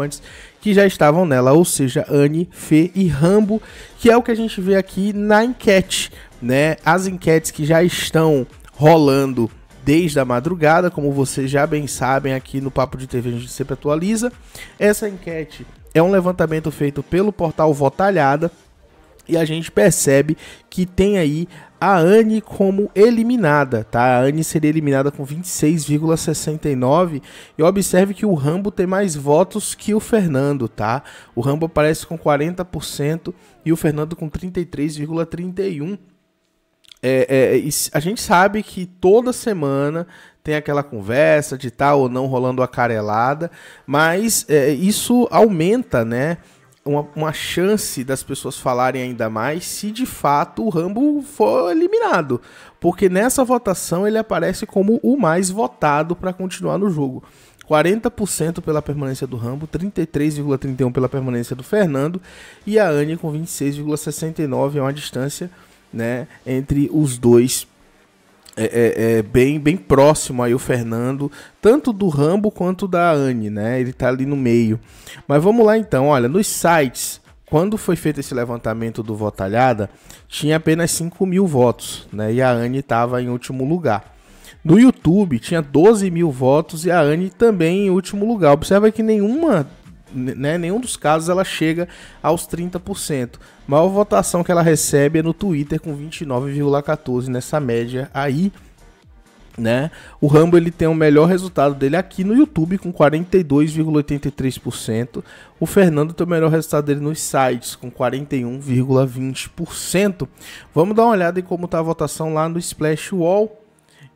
participantes que já estavam nela, ou seja, Anne, Fê e Rambo, que é o que a gente vê aqui na enquete, né? As enquetes que já estão rolando desde a madrugada, como vocês já bem sabem, aqui no Papo de TV a gente sempre atualiza. Essa enquete é um levantamento feito pelo portal Votalhada, e a gente percebe que tem aí a Anne como eliminada, tá? A Anne seria eliminada com 26,69 e observe que o Rambo tem mais votos que o Fernando, tá? O Rambo aparece com 40% e o Fernando com 33,31. É, é, a gente sabe que toda semana tem aquela conversa de tal tá ou não rolando a carelada, mas é, isso aumenta, né? uma, uma, chance das pessoas falarem ainda mais se de fato o Rambo for eliminado. Porque nessa votação ele aparece como o mais votado para continuar no jogo. 40% pela permanência do Rambo, 33,31% pela permanência do Fernando e a Anne com 26,69%, é uma distância né, entre os dois é, é, é, bem, bem próximo aí o Fernando, tanto do Rambo quanto da Anne, né? Ele tá ali no meio. Mas vamos lá então, olha, nos sites, quando foi feito esse levantamento do Votalhada, tinha apenas 5 mil votos, né? E a Anne estava em último lugar. No YouTube tinha 12 mil votos e a Anne também em último lugar. Observa que nenhuma né, nenhum dos casos ela chega aos 30%. A maior votação que ela recebe é no Twitter com 29,14 nessa média aí, né? O Rambo ele tem o melhor resultado dele aqui no YouTube com 42,83%. O Fernando tem o melhor resultado dele nos sites com 41,20%. Vamos dar uma olhada em como está a votação lá no Splash Wall.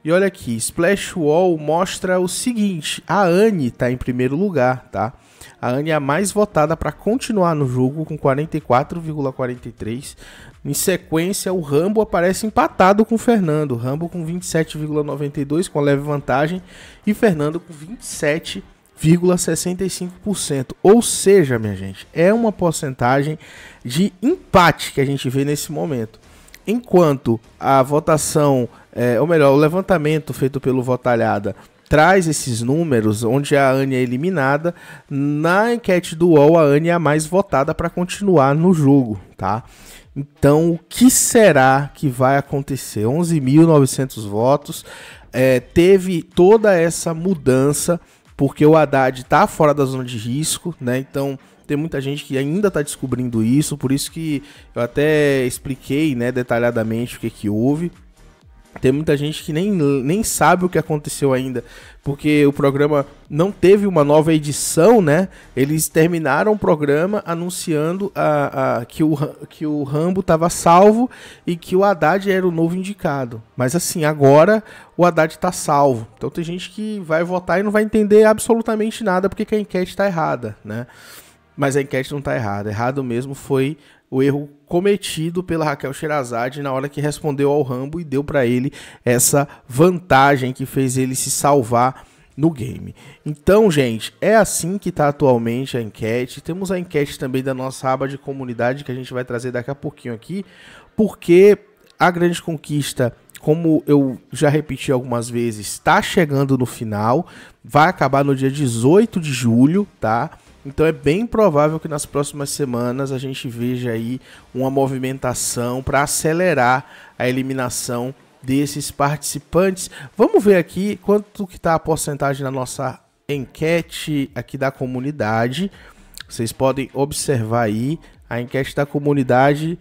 E olha aqui, Splash Wall mostra o seguinte: a Anne está em primeiro lugar, tá? A Anne é a mais votada para continuar no jogo com 44,43. Em sequência, o Rambo aparece empatado com o Fernando. Rambo com 27,92 com leve vantagem e Fernando com 27,65% Ou seja, minha gente, é uma porcentagem de empate que a gente vê nesse momento. Enquanto a votação é, ou melhor, o levantamento feito pelo Votalhada traz esses números, onde a Anne é eliminada, na enquete do UOL a Anne é a mais votada para continuar no jogo, tá? Então, o que será que vai acontecer? 11.900 votos. É, teve toda essa mudança, porque o Haddad está fora da zona de risco, né? Então, tem muita gente que ainda está descobrindo isso, por isso que eu até expliquei né, detalhadamente o que, que houve. Tem muita gente que nem, nem sabe o que aconteceu ainda, porque o programa não teve uma nova edição, né? Eles terminaram o programa anunciando a, a, que, o, que o Rambo estava salvo e que o Haddad era o novo indicado. Mas assim, agora o Haddad está salvo. Então tem gente que vai votar e não vai entender absolutamente nada porque a enquete está errada, né? Mas a enquete não está errada. Errado mesmo foi o erro cometido pela Raquel Sherazade na hora que respondeu ao Rambo e deu para ele essa vantagem que fez ele se salvar no game. Então, gente, é assim que está atualmente a enquete. Temos a enquete também da nossa aba de comunidade que a gente vai trazer daqui a pouquinho aqui, porque a grande conquista, como eu já repeti algumas vezes, está chegando no final, vai acabar no dia 18 de julho, tá? Então é bem provável que nas próximas semanas a gente veja aí uma movimentação para acelerar a eliminação desses participantes. Vamos ver aqui quanto que está a porcentagem na nossa enquete aqui da comunidade. Vocês podem observar aí a enquete da comunidade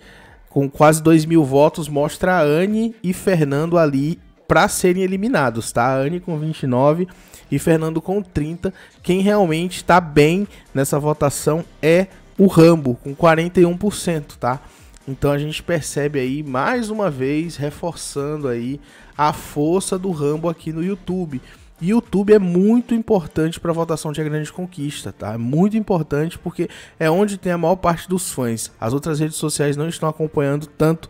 com quase 2 mil votos mostra a Anne e Fernando ali para serem eliminados, tá? Anne com 29 e Fernando com 30. Quem realmente está bem nessa votação é o Rambo, com 41%, tá? Então a gente percebe aí mais uma vez reforçando aí a força do Rambo aqui no YouTube. YouTube é muito importante para a votação de A Grande Conquista, tá? É muito importante porque é onde tem a maior parte dos fãs. As outras redes sociais não estão acompanhando tanto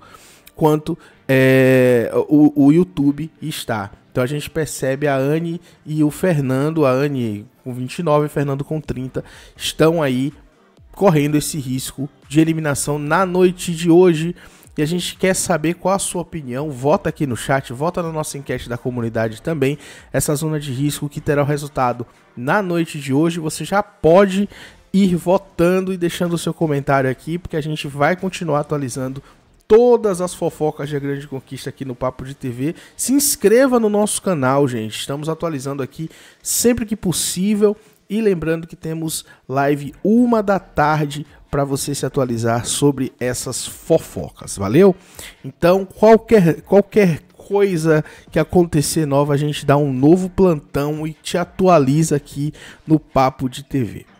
quanto é, o, o YouTube está. Então a gente percebe a Anne e o Fernando, a Anne com 29 e o Fernando com 30, estão aí correndo esse risco de eliminação na noite de hoje. E a gente quer saber qual a sua opinião. Vota aqui no chat, vota na nossa enquete da comunidade também. Essa zona de risco que terá o resultado na noite de hoje. Você já pode ir votando e deixando o seu comentário aqui, porque a gente vai continuar atualizando todas as fofocas da Grande Conquista aqui no Papo de TV. Se inscreva no nosso canal, gente. Estamos atualizando aqui sempre que possível. E lembrando que temos live uma da tarde para você se atualizar sobre essas fofocas, valeu? Então, qualquer, qualquer coisa que acontecer nova, a gente dá um novo plantão e te atualiza aqui no Papo de TV.